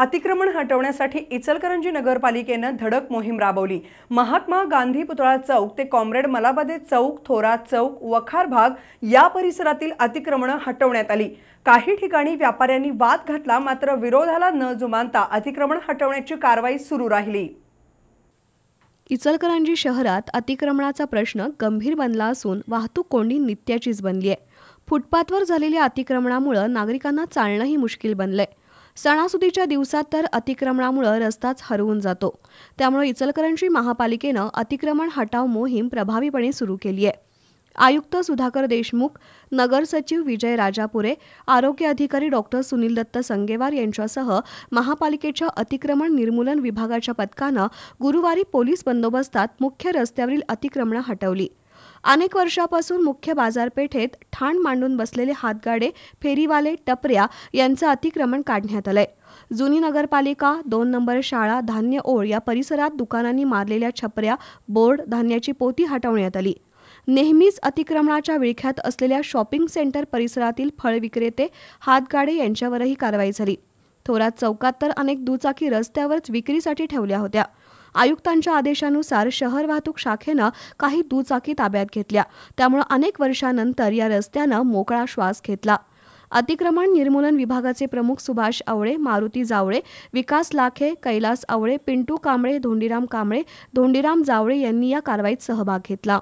अतिक्रमण हटवण्यासाठी इचलकरंजी नगरपालिकेनं धडक मोहीम राबवली महात्मा गांधी पुतळा चौक ते कॉम्रेड मलाबादे चौक थोरा चौक वखार भाग या परिसरातील अतिक्रमणं हटवण्यात आली काही ठिकाणी व्यापाऱ्यांनी वाद घातला मात्र विरोधाला न जुमानता अतिक्रमण हटवण्याची कारवाई सुरू राहिली इचलकरंजी शहरात अतिक्रमणाचा प्रश्न गंभीर बनला असून वाहतूक कोंडी नित्याचीच बनली आहे फुटपाथवर झालेल्या अतिक्रमणामुळे नागरिकांना चालणंही मुश्किल बनलंय सणासुदीच्या दिवसात तर अतिक्रमणामुळे रस्ताच हरवून जातो त्यामुळे इचलकरंजी महापालिकेनं अतिक्रमण हटाव मोहीम प्रभावीपणे सुरू केली आहे आयुक्त सुधाकर देशमुख नगर सचिव विजय राजापुरे आरोग्य अधिकारी डॉक्टर सुनील दत्त संगेवार यांच्यासह महापालिकेच्या अतिक्रमण निर्मूलन विभागाच्या पथकानं गुरुवारी पोलीस बंदोबस्तात मुख्य रस्त्यावरील अतिक्रमणं हटवली अनेक वर्षापासून मुख्य बाजारपेठेत ठाण मांडून बसलेले हातगाडे फेरीवाले टपऱ्या यांचं अतिक्रमण काढण्यात आलंय जुनी नगरपालिका दोन नंबर शाळा धान्य ओळ या परिसरात दुकानांनी मारलेल्या छपऱ्या बोर्ड धान्याची पोती हटवण्यात आली नेहमीच अतिक्रमणाच्या विळख्यात असलेल्या शॉपिंग सेंटर परिसरातील फळ विक्रेते हातगाडे यांच्यावरही कारवाई झाली थोरात चौकात तर अनेक दुचाकी रस्त्यावरच विक्रीसाठी ठेवल्या होत्या आयुक्तांच्या आदेशानुसार शहर वाहतूक शाखेनं काही दुचाकी ताब्यात घेतल्या त्यामुळे अनेक वर्षानंतर या रस्त्यानं मोकळा श्वास घेतला अतिक्रमण निर्मूलन विभागाचे प्रमुख सुभाष आवळे मारुती जावळे विकास लाखे कैलास आवळे पिंटू कांबळे धोंडीराम कांबळे धोंडीराम जावळे यांनी या कारवाईत सहभाग घेतला